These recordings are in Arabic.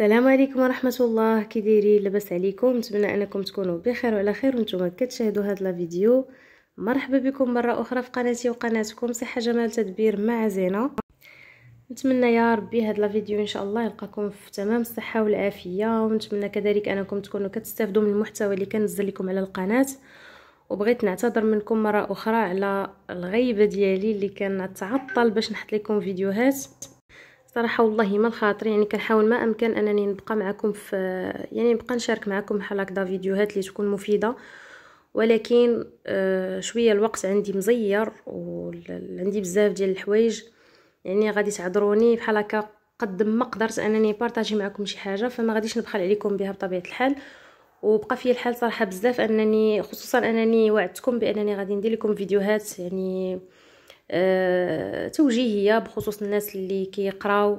السلام عليكم ورحمه الله كي دايرين لاباس عليكم نتمنى انكم تكونوا بخير وعلى خير وانتم كتشاهدوا هذا لا فيديو مرحبا بكم مره اخرى في قناتي وقناتكم صحه جمال تدبير مع زينه نتمنى يا ربي هذا فيديو ان شاء الله يلقاكم في تمام الصحه والعافيه ونتمنى كذلك انكم تكونوا كتستافدوا من المحتوى اللي كنزل لكم على القناه وبغيت نعتذر منكم مره اخرى على الغيبه ديالي اللي كنتعطل باش نحط لكم فيديوهات صراحه والله ما الخاطر يعني كنحاول ما امكن انني نبقى معكم في يعني نبقى نشارك معكم بحال هكذا فيديوهات اللي تكون مفيده ولكن آه، شويه الوقت عندي مزير وعندي بزاف ديال الحوايج يعني غادي تعذروني بحال هكا قد ما قدرت انني بارطاجي معكم شي حاجه فما غاديش نبخل عليكم بها بطبيعه الحال وبقى في الحال صراحه بزاف انني خصوصا انني وعدتكم بانني غادي ندير لكم فيديوهات يعني آه، توجيهيه بخصوص الناس اللي كيقراو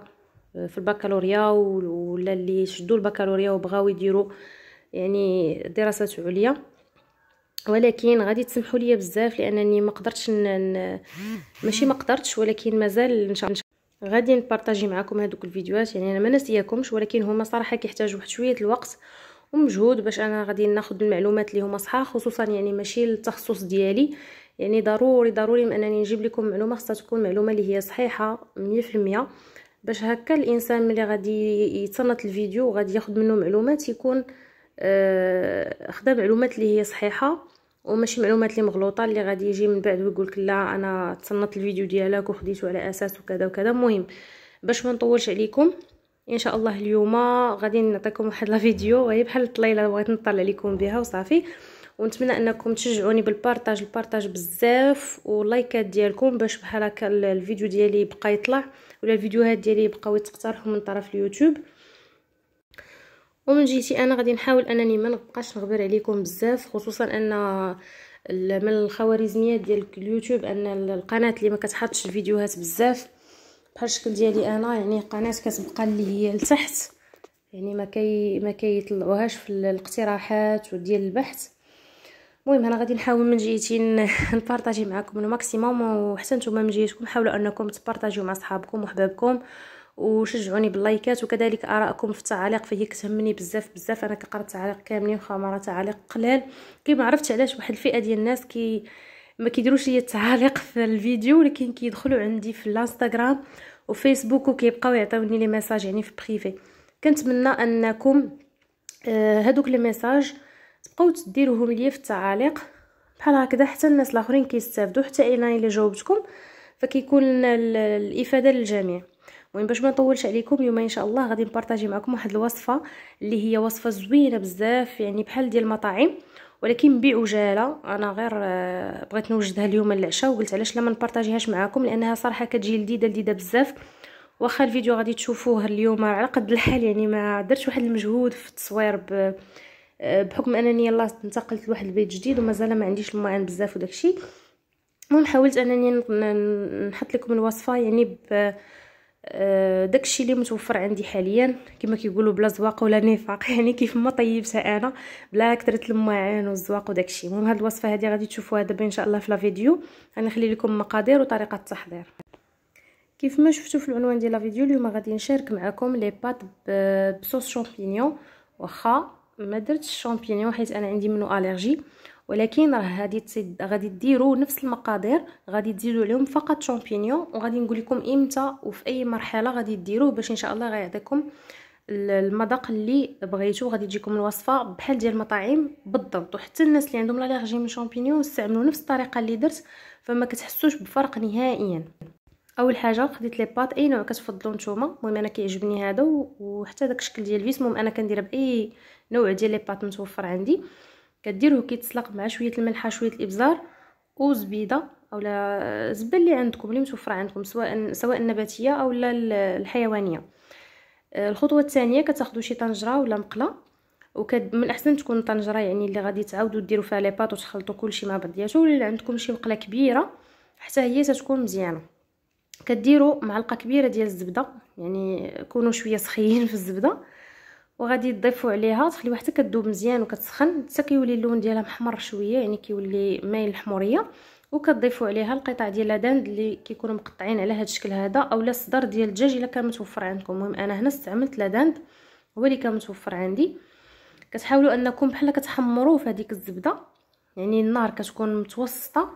آه، في البكالوريا ولا اللي شدوا البكالوريا وبغاو يديروا يعني دراسات عليا ولكن غادي تسمحوا لي بزاف لانني ما قدرتش ن... ماشي ما قدرتش ولكن مازال ان شاء الله غادي نبارطاجي معكم هذوك الفيديوهات يعني انا ما نسياكمش ولكن هما صراحه كيحتاجوا واحد شويه الوقت ومجهود باش انا غادي ناخذ المعلومات اللي هما صحاح خصوصا يعني ماشي التخصص ديالي يعني ضروري ضروري من انني نجيب لكم معلومه خاصها تكون معلومه اللي هي صحيحه 100% باش هكا الانسان ملي غادي يتصنت الفيديو وغادي ياخد منه معلومات يكون آه خدا معلومات اللي هي صحيحه وماشي معلومات اللي مغلوطه اللي غادي يجي من بعد ويقول لك لا انا تصنت الفيديو ديالك وخديته على اساس وكذا وكذا المهم باش ما نطولش عليكم ان شاء الله اليوم غادي نعطيكم واحد لا فيديو وهي بحال الطليله بغيت نطلع عليكم بها وصافي ونتمنى انكم تشجعوني بالبارطاج البارطاج بزاف واللايكات ديالكم باش بحال هكا الفيديو ديالي يبقى يطلع ولا الفيديوهات ديالي يبقاو يتقترحوا من طرف اليوتيوب ومن جهتي انا غادي نحاول انني ما نبقاش نغبر عليكم بزاف خصوصا ان من الخوارزميات ديال اليوتيوب ان القناه اللي ما كتحطش الفيديوهات بزاف بحال الشكل ديالي انا يعني قناه كتبقى اللي هي لتحت يعني ما كي ما كيطلعوهاش في الاقتراحات وديال البحث المهم انا غادي نحاول من جهتي نبارطاجي معكم الماكسيموم وحتى نتوما من جهتكم حاولوا انكم تبارطاجيو مع صحابكم وحبابكم وشجعوني باللايكات وكذلك ارائكم في التعاليق فهي كتهمني بزاف بزاف انا كنقرا التعاليق كاملين واخا مرات تعاليق قلال كيما عرفت علاش واحد الفئه ديال الناس كي ما كيديروش ليا التعاليق في الفيديو ولكن كيدخلوا عندي في الانستغرام وفيسبوك وكيبقاو يعطيوني لي ميساج يعني في بريفي كنتمنى انكم آه، هادوك لي ميساج تبقاو ديروهم ليا في التعاليق بحال هكذا حتى الناس الاخرين كيستافدوا حتى انا الا جاوبتكم فكيكون الافاده للجميع المهم باش ما نطولش عليكم اليوم ان شاء الله غادي نبارطاجي معكم واحد الوصفه اللي هي وصفه زوينه بزاف يعني بحال ديال المطاعم ولكن بعجاله انا غير آه، بغيت نوجدها اليوم العشاء وقلت علاش لا ما نبارطاجيهاش معكم لانها صراحه كتجي لذيذه لذيذه بزاف واخا الفيديو غادي تشوفوه اليوم على قد الحال يعني ما درتش واحد المجهود في التصوير ب أه، بحكم انني يلا انتقلت لواحد البيت جديد ومازال ما عنديش المعان بزاف وداكشي المهم حاولت انني نحط لكم الوصفه يعني ب أه، داكشي اللي متوفر عندي حاليا كما كيقولوا بلا زواق ولا نفاق يعني كيف ما طيبتها انا بلا كثره المواعين والزواق وداكشي المهم هاد الوصفه هادي غادي تشوفوها دابا ان شاء الله في لا فيديو غنخلي لكم مقادير وطريقه التحضير كيف ما شفتوا في العنوان ديال لا فيديو اليوم غادي نشارك معكم لي بات بصوص شامبينيون واخا ما درتش الشامبينيون حيت انا عندي منه اليرجي ولكن راه غادي غادي ديروا نفس المقادير غادي ديروا لهم فقط شامبينيون وغادي نقول لكم امتى وفي اي مرحله غادي ديروه باش ان شاء الله غيعطيكم المذاق اللي بغيتو غادي تجيكم الوصفه بحال ديال المطاعم بالضبط وحتى الناس اللي عندهم لاليرجي من الشامبينيون استعملوا نفس الطريقه اللي درت فما كتحسوش بفرق نهائيا اول حاجه خديت لي بات اي نوع كتفضلوا نتوما المهم انا كيعجبني هذا وحتى داك الشكل ديال الفيس المهم انا كنديرها باي نوع ديال لي بات متوفر عندي كديروه كيتسلق مع شويه الملحه شويه الابزار وزبيده اولا الزبده آه، اللي عندكم اللي متوفره عندكم سواء سواء النباتيه اولا الحيوانيه آه، الخطوه الثانيه كتاخذوا شي طنجره ولا مقله وكد من الاحسن تكون طنجره يعني اللي غادي تعاودوا ديروا فيها لي بات وتخلطوا كلشي مع بعضياته ولا عندكم شي مقله كبيره حتى هي تتكون مزيانه كديروا معلقه كبيره ديال الزبده يعني كونوا شويه سخيين في الزبده وغادي تضيفوا عليها تخليوها حتى كدوب مزيان وكتسخن حتى كيولي اللون ديالها محمر شويه يعني كيولي مايل الحموريه وكتضيفوا عليها القطع ديال الدند اللي كيكونوا مقطعين على هذا الشكل هذا اولا الصدر ديال الدجاج الا كان متوفر عندكم المهم انا هنا استعملت الدند هو اللي كان متوفر عندي كتحاولوا انكم بحال كتحمروه في هذيك الزبده يعني النار كتكون متوسطه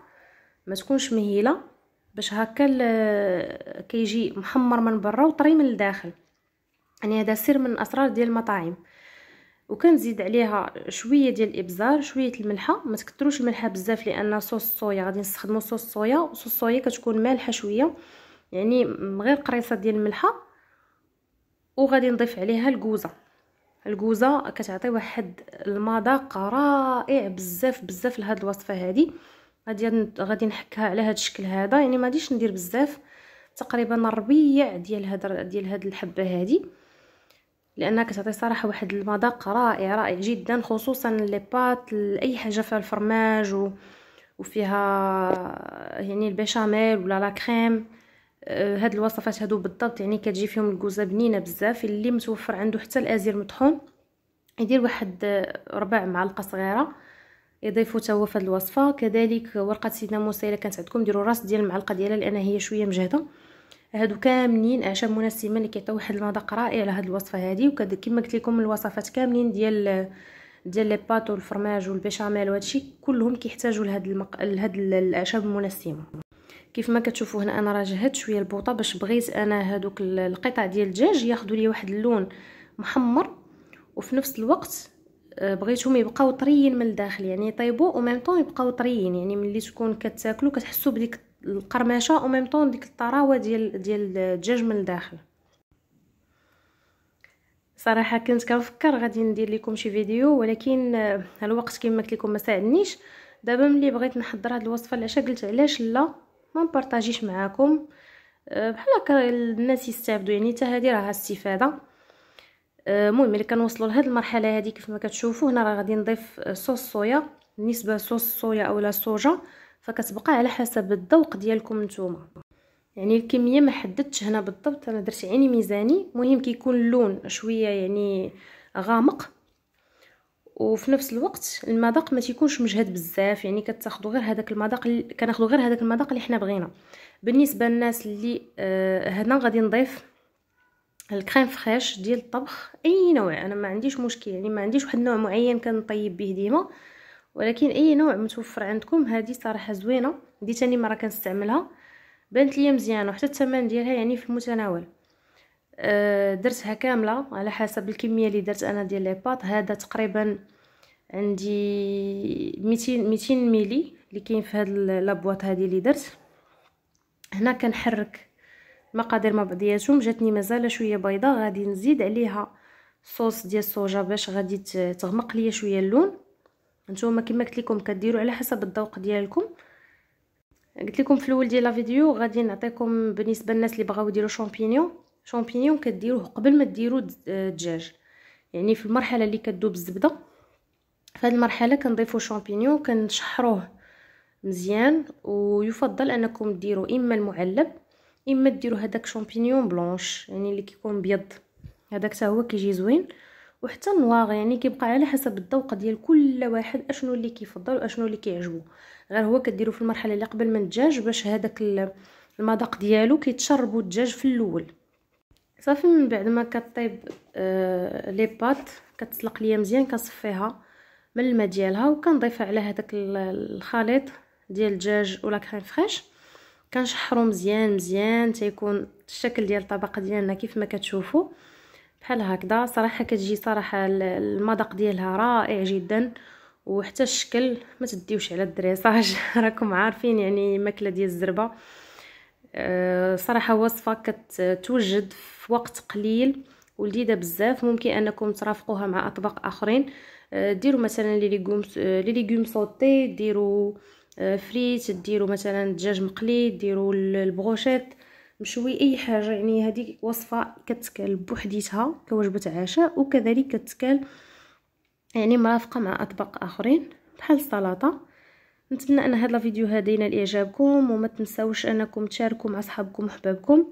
ما تكونش مهيله باش هكا كيجي محمر من برا وطري من الداخل يعني هذا سر من الاسرار ديال المطاعم وكنزيد عليها شويه ديال الابزار شويه الملحه ما تكثروش الملحه بزاف لان صوص الصويا غادي نستخدموا صوص الصويا وصوص الصويا كتكون مالحه شويه يعني غير قريصه ديال الملحه وغادي نضيف عليها الكوزه الكوزه كتعطي واحد المذاق رائع بزاف بزاف لهاد الوصفه هادي غادي غادي نحكها على هاد الشكل هذا يعني ما غاديش ندير بزاف تقريبا ربيع ديال هاد ديال هاد الحبه هذه لانها كتعطي صراحه واحد المذاق رائع رائع جدا خصوصا لي بات اي حاجه فيها الفرماج و... وفيها يعني البيشاميل ولا لا كريم آه، هاد الوصفات هادو بالضبط يعني كتجي فيهم الكوزه بنينه بزاف اللي متوفر عنده حتى الازير مطحون يدير واحد آه، ربع معلقه صغيره يضيفوا حتى هو فهاد الوصفه كذلك ورقه سيدنا موسى الا كانت عندكم ديروا راس ديال المعلقه ديالها لان هي شويه مجهده هادو كاملين اعشاب منسمه اللي كيعطيو واحد المذاق رائع لهاد الوصفه هادي كما قلت لكم الوصفات كاملين ديال ديال لي بات والفرماج والبيشاميل وهادشي كلهم كيحتاجوا لهاد المق... لهاد الاعشاب المنسمه كيف ما كتشوفوا هنا انا راه جهدت شويه البوطه باش بغيت انا هادوك القطع ديال الدجاج ياخذوا لي واحد اللون محمر وفي نفس الوقت آه، بغيتهم يبقاو طريين من الداخل يعني يطيبوا وميم طون يبقاو طريين يعني ملي تكون كتاكلوا كتحسوا بديك القرمشه او ميم طون ديك الطراوه ديال ديال الدجاج من الداخل صراحه كنت كنفكر غادي ندير لكم شي فيديو ولكن آه، الوقت كما قلت لكم ما ساعدنيش دابا ملي بغيت نحضر هاد الوصفه العشاء قلت علاش لا ما نبارطاجيش معاكم آه، بحال هكا الناس يستافدوا يعني حتى هذه راها استفاده آه، المهم ملي كنوصلوا لهاد المرحله هذه كيف ما كتشوفوا هنا راه غادي نضيف صوص صويا بالنسبه صوص صويا اولا الصوجه فكتبقى على حسب الذوق ديالكم نتوما يعني الكميه ما حددتش هنا بالضبط انا درت عيني ميزاني مهم كيكون اللون شويه يعني غامق وفي نفس الوقت المذاق ما تيكونش مجهد بزاف يعني كتاخذوا غير هذاك المذاق كناخذوا غير هذاك المذاق اللي حنا بغينا بالنسبه للناس اللي آه هنا غادي نضيف الكريم فريش ديال الطبخ اي نوع انا ما عنديش مشكل يعني ما عنديش واحد النوع معين كنطيب به ديما ولكن اي نوع متوفر عندكم هذه صراحه زوينه دي ثاني مره كنستعملها بانت ليا مزيانه وحتى الثمن ديالها يعني في المتناول أه درتها كامله على حسب الكميه اللي درت انا ديال لي باط هذا تقريبا عندي 200 200 ملي اللي كاين في هاد لابواط هذه اللي درت هنا كنحرك المقادير مع بعضياتهم جاتني مازال شويه بيضه غادي نزيد عليها صوص ديال الصوجا باش غادي تغمق ليا شويه اللون نتوما كما قلت لكم كديروا على حسب الذوق ديالكم قلت لكم في الاول ديال لا فيديو غادي نعطيكم بالنسبه للناس اللي بغاو يديروا شامبينيون شامبينيون كديروه قبل ما ديروا الدجاج يعني في المرحله اللي كذوب الزبده في هذه المرحله كنضيفوا شامبينيون كنشحروه مزيان ويفضل انكم ديروا اما المعلب اما ديروا هذاك شامبينيون بلونش يعني اللي كيكون بيض هذاك حتى هو كيجي زوين وحتى النواغ يعني كيبقى على حسب الذوق ديال كل واحد اشنو اللي كيفضل واشنو اللي كيعجبو غير هو كديرو في المرحله اللي قبل من الدجاج باش هذاك المذاق ديالو كيتشربو الدجاج في الاول صافي من بعد ما كطيب آه لي بات كتسلق ليا مزيان كنصفيها من الماء ديالها وكنضيفها على هذاك الخليط ديال الدجاج ولا كريم فريش كنشحرو مزيان مزيان تيكون الشكل ديال الطبق ديالنا كيف ما كتشوفوا بحال هكذا صراحه كتجي صراحه المذاق ديالها رائع جدا وحتى الشكل ما تديوش على الدريساج راكم عارفين يعني ماكله ديال الزربه أه، صراحه وصفه كتوجد في وقت قليل ولذيذه بزاف ممكن انكم ترافقوها مع اطباق اخرين أه، ديروا مثلا لي أه، ليغوم لي سوتي ديروا فريت ديروا مثلا دجاج مقلي ديروا البروشيت مشوي اي حاجه يعني هذه وصفه كتكال بوحديتها كوجبه عشاء وكذلك كتكال يعني مرافقه مع اطباق اخرين بحال السلطه نتمنى ان هذا الفيديو هذا ينال اعجابكم وما تنساوش انكم تشاركوا مع صحابكم وحبابكم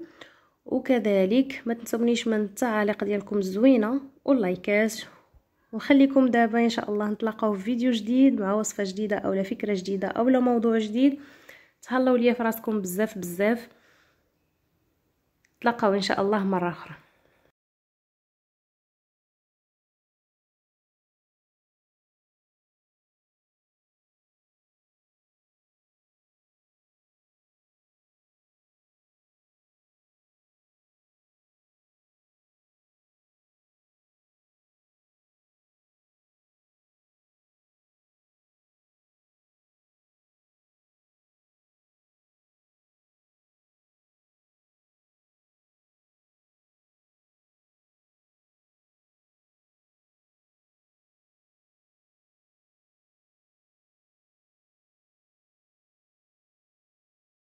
وكذلك ما تنسونيش من التعاليق ديالكم الزوينه واللايكات ونخليكم دابا ان شاء الله نتلاقاو في فيديو جديد مع وصفه جديده اولا فكره جديده اولا موضوع جديد تهلاو ليا فراسكم بزاف بزاف نتلاقاو ان شاء الله مره اخرى